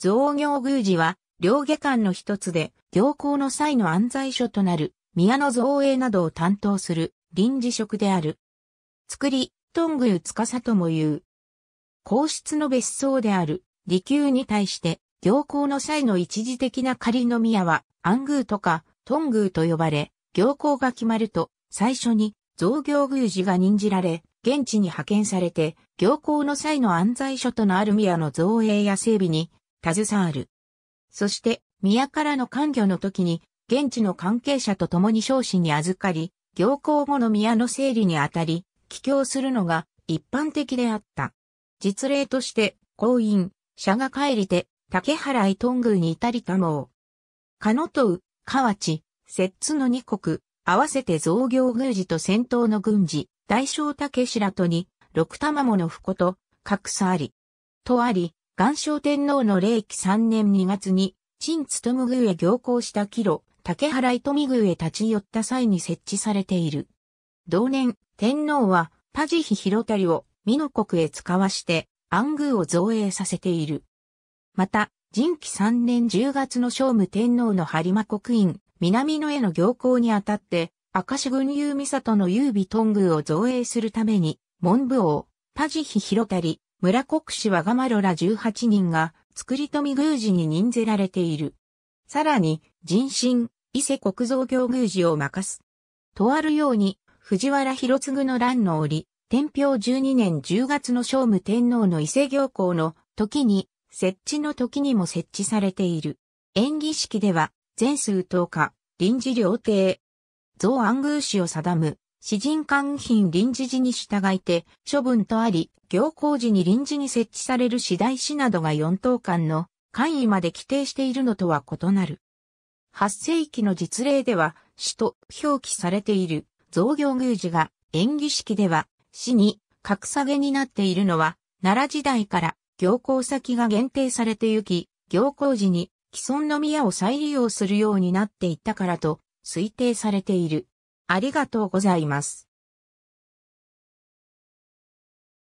造業宮寺は、両下館の一つで、行幸の際の安在所となる、宮の造営などを担当する、臨時職である。作り、頓宮司とも言う。皇室の別荘である、利休に対して、行幸の際の一時的な仮の宮は、安宮とか、頓宮と呼ばれ、行幸が決まると、最初に、造業宮寺が任じられ、現地に派遣されて、行幸の際の安在所とのある宮の造営や整備に携わる。そして、宮からの官魚の時に、現地の関係者と共に少子に預かり、行幸後の宮の整理にあたり、帰郷するのが一般的であった。実例として、行員、社が帰りて、竹原伊東宮に至りたもう。かのとう、河内、摂津の二国、合わせて造業宮司と戦闘の軍事、大正竹白とに、六玉もの不こと、格差あり。とあり、元正天皇の霊紀3年2月に、陳勤宮へ行行した帰路、竹原富見宮へ立ち寄った際に設置されている。同年、天皇は、パジヒ広谷を、美濃国へ使わして、暗宮を造営させている。また、人紀3年10月の聖武天皇の播磨国院、南野への行行にあたって、明石軍有美里の優美頓宮を造営するために、文部王、パジヒ広谷、村国士はガマロら18人が、作り富宮司に任ぜられている。さらに、人心、伊勢国造業宮司を任す。とあるように、藤原広次の乱の折、天平12年10月の聖武天皇の伊勢行幸の時に、設置の時にも設置されている。演技式では、全数10日、臨時料亭、増安宮市を定む、詩人官品臨時時に従いて、処分とあり、行幸時に臨時に設置される次第市などが4等間の官位まで規定しているのとは異なる。8世紀の実例では、死と表記されている造業宮司が演技式では、死に格下げになっているのは、奈良時代から行幸先が限定されてゆき、行幸時に既存の宮を再利用するようになっていったからと推定されている。ありがとうございます。